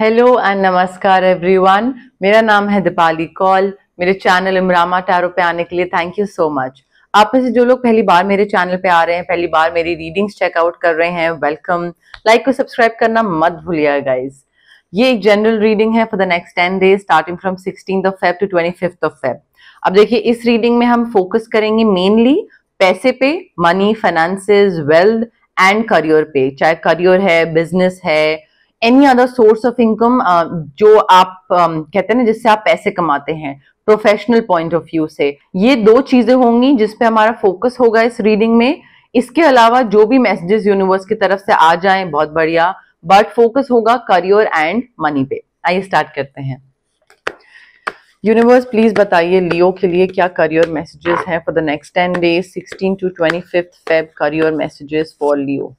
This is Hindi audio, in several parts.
हेलो एंड नमस्कार एवरीवन मेरा नाम है दीपाली कौल मेरे चैनल इमरामा टैरो पे आने के लिए थैंक यू सो मच आप में से जो लोग पहली बार मेरे चैनल पे आ रहे हैं पहली बार मेरी रीडिंग्स चेकआउट कर रहे हैं वेलकम लाइक और सब्सक्राइब करना मत भूलिएगा गाइज ये एक जनरल रीडिंग है for the next ten days starting from sixteen of Feb to twenty fifth of Feb अब देखिए इस रीडिंग में हम फोकस करेंगे मेनली पैसे पे money finances wealth and career पे चाहे करियर है बिजनेस है any other source of income जो आप uh, कहते हैं ना जिससे आप पैसे कमाते हैं प्रोफेशनल पॉइंट ऑफ व्यू से ये दो चीजें होंगी जिसपे हमारा फोकस होगा इस रीडिंग में इसके अलावा जो भी मैसेजेस यूनिवर्स की तरफ से आ जाएं बहुत बढ़िया बट फोकस होगा करियर एंड मनी पे आइए स्टार्ट करते हैं यूनिवर्स प्लीज बताइए लियो के लिए क्या करियर मैसेजेस हैं for the next ten days sixteen to twenty fifth Feb career messages for Leo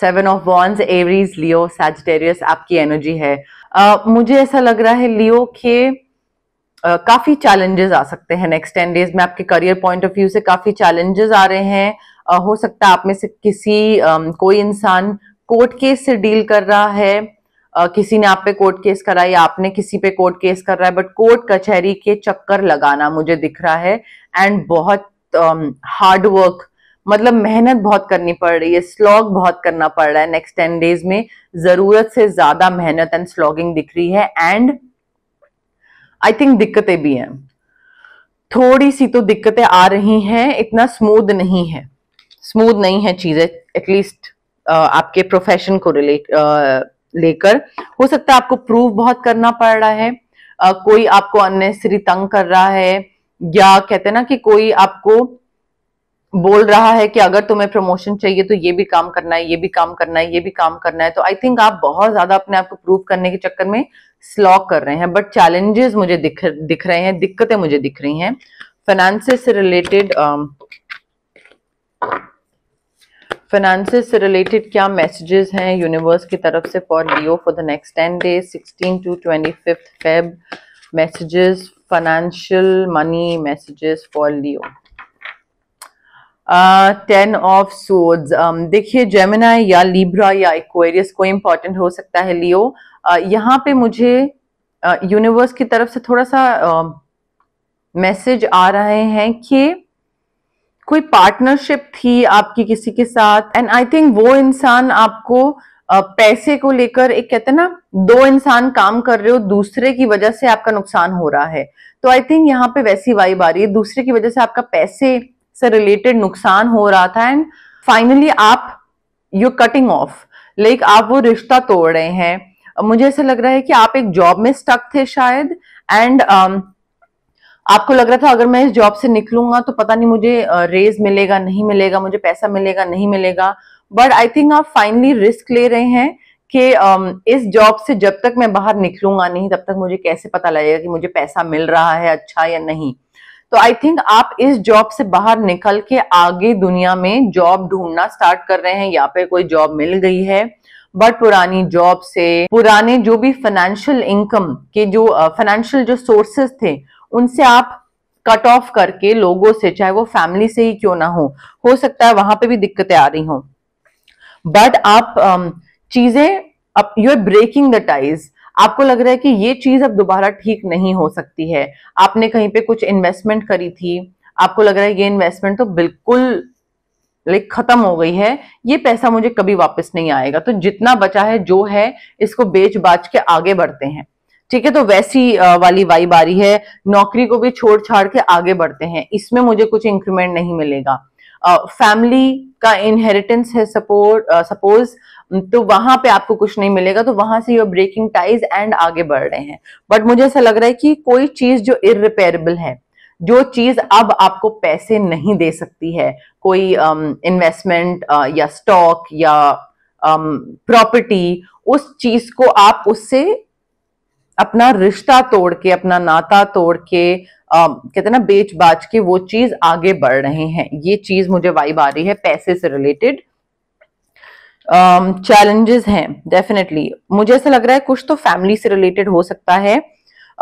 seven of बॉन्स एवरीज लियो सैजिटेरियस आपकी एनर्जी है uh, मुझे ऐसा लग रहा है लियो के uh, काफी चैलेंजेस आ सकते हैं नेक्स्ट टेन डेज में आपके करियर पॉइंट ऑफ व्यू से काफी चैलेंजेस आ रहे हैं uh, हो सकता है आप में से किसी uh, कोई इंसान कोर्ट केस से डील कर रहा है uh, किसी ने आप पे कोर्ट केस करा या आपने किसी पे कोर्ट केस कर रहा है बट कोर्ट कचहरी के चक्कर लगाना मुझे दिख रहा है एंड बहुत हार्ड um, वर्क मतलब मेहनत बहुत करनी पड़ रही है स्लॉग बहुत करना पड़ रहा है नेक्स्ट टेन डेज में जरूरत से ज्यादा मेहनत एंड स्लॉगिंग दिख रही है एंड आई थिंक दिक्कतें भी हैं थोड़ी सी तो दिक्कतें आ रही हैं इतना स्मूद नहीं है स्मूद नहीं है चीजें एटलीस्ट आपके प्रोफेशन को रिलेट लेकर हो सकता है आपको प्रूव बहुत करना पड़ रहा है आ, कोई आपको अननेसरी तंग कर रहा है या कहते हैं ना कि कोई आपको बोल रहा है कि अगर तुम्हें प्रमोशन चाहिए तो ये भी काम करना है ये भी काम करना है ये भी काम करना है तो आई थिंक आप बहुत ज्यादा अपने आप को प्रूव करने के चक्कर में स्लॉक कर रहे हैं बट चैलेंजेस मुझे दिख दिख रहे हैं दिक्कतें मुझे दिख रही हैं फाइनेंसेस से रिलेटेड फाइनेंसेस um, से रिलेटेड क्या मैसेजेस हैं यूनिवर्स की तरफ से for Leo for the next ten days sixteen to twenty fifth Feb messages financial money messages for Leo ten of swords देखिए जेमिना या लिब्रा या इक्वेरियस कोई इंपॉर्टेंट हो सकता है लियो uh, यहाँ पे मुझे यूनिवर्स uh, की तरफ से थोड़ा सा मैसेज um, uh, आ रहे हैं कि कोई पार्टनरशिप थी आपकी किसी के साथ एंड आई थिंक वो इंसान आपको uh, पैसे को लेकर एक कहते हैं ना दो इंसान काम कर रहे हो दूसरे की वजह से आपका नुकसान हो रहा है तो आई थिंक यहाँ पे वैसी वाइब आ रही है दूसरे की वजह से आपका पैसे से रिलेटेड नुकसान हो रहा था एंड फाइनली आप यू कटिंग ऑफ लाइक आप वो रिश्ता तोड़ रहे हैं मुझे ऐसा लग रहा है कि आप एक जॉब में स्टक थे शायद एंड um, आपको लग रहा था अगर मैं इस जॉब से निकलूंगा तो पता नहीं मुझे रेज uh, मिलेगा नहीं मिलेगा मुझे पैसा मिलेगा नहीं मिलेगा बट आई थिंक आप फाइनली रिस्क ले रहे हैं कि um, इस जॉब से जब तक मैं बाहर निकलूंगा नहीं तब तक मुझे कैसे पता लगेगा कि मुझे पैसा मिल रहा है अच्छा या नहीं तो आई थिंक आप इस जॉब से बाहर निकल के आगे दुनिया में जॉब ढूंढना स्टार्ट कर रहे हैं या पे कोई जॉब मिल गई है बट पुरानी जॉब से पुराने जो भी फाइनेंशियल इनकम के जो फाइनेंशियल जो सोर्सेस थे उनसे आप कट ऑफ करके लोगों से चाहे वो फैमिली से ही क्यों ना हो हो सकता है वहां पे भी दिक्कतें आ रही हों बट आप um, चीजें you are breaking the ties आपको लग रहा है कि ये चीज अब दोबारा ठीक नहीं हो सकती है आपने कहीं पे कुछ इन्वेस्टमेंट करी थी आपको लग रहा है ये इन्वेस्टमेंट तो बिल्कुल लाइक खत्म हो गई है ये पैसा मुझे कभी वापस नहीं आएगा तो जितना बचा है जो है इसको बेच बाच के आगे बढ़ते हैं ठीक है तो वैसी वाली वाई बारी है नौकरी को भी छोड़ छाड़ के आगे बढ़ते हैं इसमें मुझे कुछ इंक्रीमेंट नहीं मिलेगा फैमिली का इनहेरिटेंस है सपोर्ट सपोज तो वहां पे आपको कुछ नहीं मिलेगा तो वहां से योर ब्रेकिंग टाइज एंड आगे बढ़ रहे हैं बट मुझे ऐसा लग रहा है कि कोई चीज जो इरिपेयरेबल है जो चीज अब आपको पैसे नहीं दे सकती है कोई इन्वेस्टमेंट um, uh, या स्टॉक या प्रॉपर्टी um, उस चीज को आप उससे अपना रिश्ता तोड़ के अपना नाता तोड़ के कहते हैं ना बेच बाच के वो चीज आगे बढ़ रहे हैं ये चीज मुझे वाइब आ रही है पैसे से रिलेटेड चैलेंजेस हैं डेफिनेटली मुझे ऐसा लग रहा है कुछ तो फैमिली से रिलेटेड हो सकता है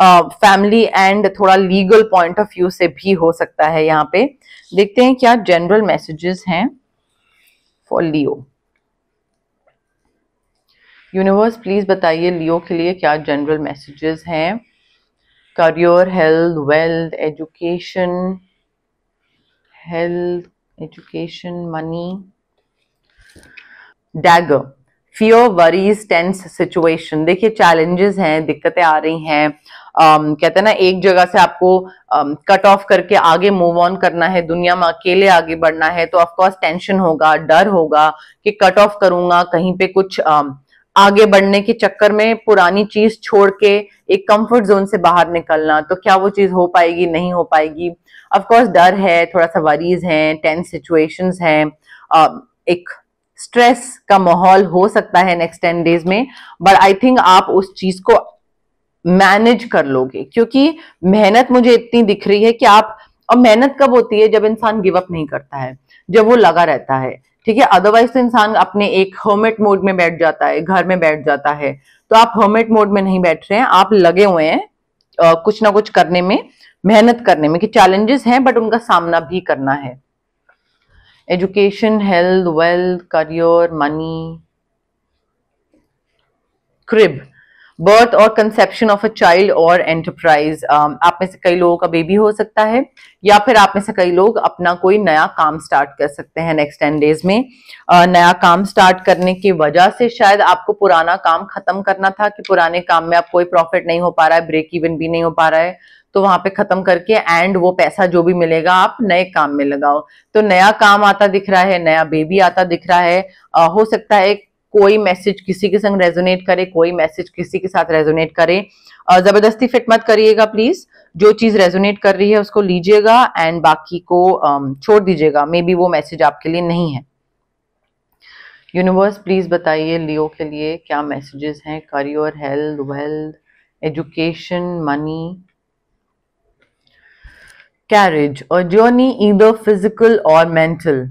फैमिली uh, एंड थोड़ा लीगल पॉइंट ऑफ व्यू से भी हो सकता है यहाँ पे देखते हैं क्या जनरल मैसेजेस हैं फॉर लियो यूनिवर्स प्लीज बताइए लियो के लिए क्या जनरल मैसेजेस हैं career, health, wealth, education, health, education, money. Dagger. Fear worries tense situation देखिए चैलेंजेस हैं दिक्कतें आ रही हैं um, कहते हैं ना एक जगह से आपको कट um, ऑफ करके आगे मूव ऑन करना है दुनिया में अकेले आगे बढ़ना है तो ऑफकोर्स टेंशन होगा डर होगा कि कट ऑफ करूंगा कहीं पे कुछ um, आगे बढ़ने के चक्कर में पुरानी चीज छोड़ के एक कंफर्ट जोन से बाहर निकलना तो क्या वो चीज हो पाएगी नहीं हो पाएगी अफकोर्स डर है थोड़ा सा वरीज है टेंस सिचुएशन है एक स्ट्रेस का माहौल हो सकता है नेक्स्ट टेन डेज में बट आई थिंक आप उस चीज को मैनेज कर लोगे क्योंकि मेहनत मुझे इतनी दिख रही है कि आप और मेहनत कब होती है जब इंसान गिव अप नहीं करता है जब वो लगा रहता है ठीक है अदरवाइज तो इंसान अपने एक हर्मेट मोड में बैठ जाता है घर में बैठ जाता है तो आप हर्मेट मोड में नहीं बैठ रहे हैं आप लगे हुए हैं आ, कुछ ना कुछ करने में मेहनत करने में कि चैलेंजेस हैं बट उनका सामना भी करना है education health wealth career money crib birth और कंसेप्शन ऑफ अ चाइल्ड और एंटरप्राइज आप में से कई लोगों का बेबी हो सकता है या फिर आप में से कई लोग अपना कोई नया काम स्टार्ट कर सकते हैं नेक्स्ट टेन डेज में आ, नया काम स्टार्ट करने की वजह से शायद आपको पुराना काम खत्म करना था कि पुराने काम में आप कोई प्रॉफिट नहीं हो पा रहा है ब्रेक इवन भी नहीं हो पा रहा है तो वहां पे खत्म करके एंड वो पैसा जो भी मिलेगा आप नए काम में लगाओ तो नया काम आता दिख रहा है नया बेबी आता दिख रहा है आ, हो सकता है कोई मैसेज किसी के संग रेजोनेट करे कोई मैसेज किसी के साथ रेजोनेट करे जबरदस्ती फिट मत करिएगा प्लीज जो चीज रेजोनेट कर रही है उसको लीजिएगा एंड बाकी को छोड़ दीजिएगा मे बी वो मैसेज आपके लिए नहीं है यूनिवर्स प्लीज बताइए लियो के लिए क्या मैसेजेस हैं career health wealth education money carriage और जर्नी इधर फिजिकल और मेंटल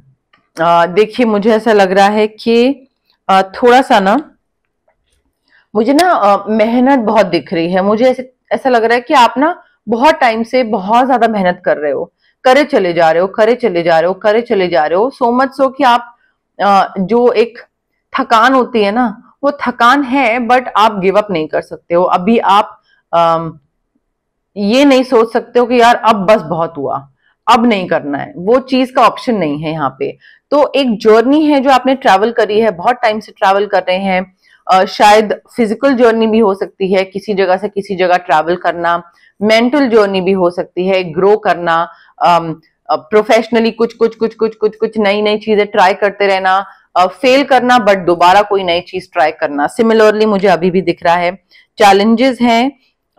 देखिए मुझे ऐसा लग रहा है कि थोड़ा सा ना मुझे ना मेहनत बहुत दिख रही है मुझे ऐसे ऐसा लग रहा है कि आप ना बहुत टाइम से बहुत ज्यादा मेहनत कर रहे हो करे चले जा रहे हो करे चले जा रहे हो करे चले जा रहे हो सो मच सो कि आप जो एक थकान होती है ना वो थकान है बट आप गिव अप नहीं कर सकते हो अभी आप ये नहीं सोच सकते हो कि यार अब बस बहुत हुआ अब नहीं करना है वो चीज का ऑप्शन नहीं है यहाँ पे तो एक जर्नी है जो आपने ट्रैवल करी है बहुत टाइम से ट्रैवल कर रहे हैं शायद फिजिकल जर्नी भी हो सकती है किसी जगह से किसी जगह ट्रैवल करना मेंटल जर्नी भी हो सकती है ग्रो करना प्रोफेशनली कुछ कुछ कुछ कुछ कुछ कुछ नई नई चीजें ट्राई करते रहना फेल करना बट दोबारा कोई नई चीज ट्राई करना सिमिलरली मुझे अभी भी दिख रहा है चैलेंजेस हैं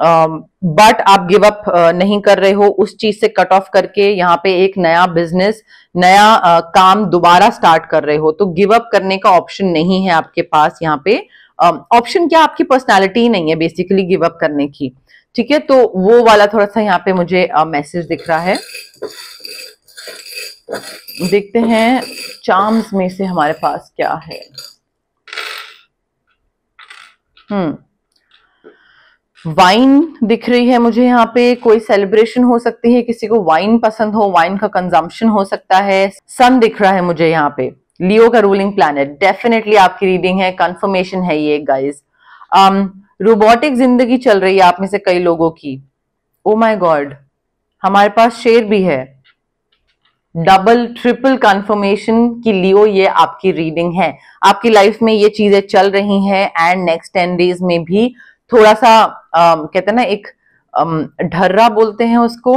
बट um, आप गिव अप uh, नहीं कर रहे हो उस चीज से कट ऑफ करके यहाँ पे एक नया बिजनेस नया uh, काम दोबारा स्टार्ट कर रहे हो तो गिव अप करने का ऑप्शन नहीं है आपके पास यहाँ पे ऑप्शन um, क्या आपकी पर्सनैलिटी ही नहीं है बेसिकली गिव अप करने की ठीक है तो वो वाला थोड़ा सा यहाँ पे मुझे मैसेज uh, दिख रहा है देखते हैं चार्म्स में से हमारे पास क्या है हम्म वाइन दिख रही है मुझे यहाँ पे कोई सेलिब्रेशन हो सकती है किसी को वाइन पसंद हो वाइन का कंजम्पशन हो सकता है सन दिख रहा है मुझे यहाँ पे लियो का रूलिंग प्लानट डेफिनेटली आपकी रीडिंग है कंफर्मेशन है ये गाइज um, रोबोटिक जिंदगी चल रही है आप में से कई लोगों की ओ माय गॉड हमारे पास शेर भी है डबल ट्रिपल कंफर्मेशन की लियो ये आपकी रीडिंग है आपकी लाइफ में ये चीजें चल रही हैं एंड नेक्स्ट टेन डेज में भी थोड़ा सा आ, कहते हैं ना एक ढर्रा बोलते हैं उसको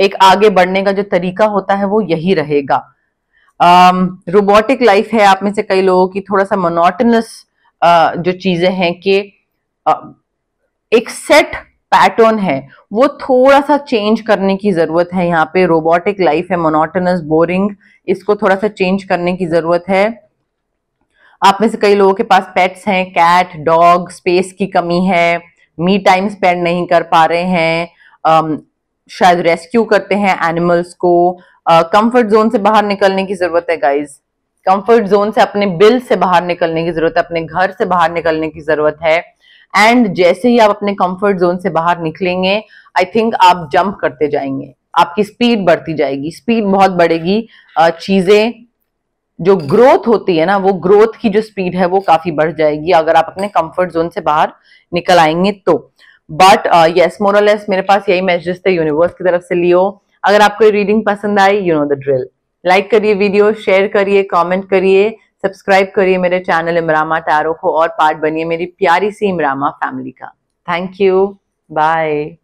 एक आगे बढ़ने का जो तरीका होता है वो यही रहेगा रोबोटिक लाइफ है आप में से कई लोगों की थोड़ा सा मोनोटनस जो चीजें हैं कि एक सेट पैटर्न है वो थोड़ा सा चेंज करने की जरूरत है यहाँ पे रोबोटिक लाइफ है मोनोटनस बोरिंग इसको थोड़ा सा चेंज करने की जरूरत है आप में से कई लोगों के पास पेट्स हैं कैट डॉग स्पेस की कमी है मी टाइम स्पेंड नहीं कर पा रहे हैं um, शायद रेस्क्यू करते हैं एनिमल्स को कंफर्ट uh, जोन से बाहर निकलने की जरूरत है गाइज कंफर्ट जोन से अपने बिल से बाहर निकलने की जरूरत है अपने घर से बाहर निकलने की जरूरत है एंड जैसे ही आप अपने कंफर्ट जोन से बाहर निकलेंगे आई थिंक आप जंप करते जाएंगे आपकी स्पीड बढ़ती जाएगी स्पीड बहुत बढ़ेगी uh, चीजें जो ग्रोथ होती है ना वो ग्रोथ की जो स्पीड है वो काफी बढ़ जाएगी अगर आप अपने कंफर्ट जोन से बाहर निकल आएंगे तो बट यस मोरलेस मेरे पास यही मैसेज थे यूनिवर्स की तरफ से लियो अगर आपको रीडिंग पसंद आई you know the drill like करिए वीडियो शेयर करिए कमेंट करिए सब्सक्राइब करिए मेरे चैनल इमरामा टैरो को और पार्ट बनिए मेरी प्यारी सी इमरामा फैमिली का थैंक यू बाय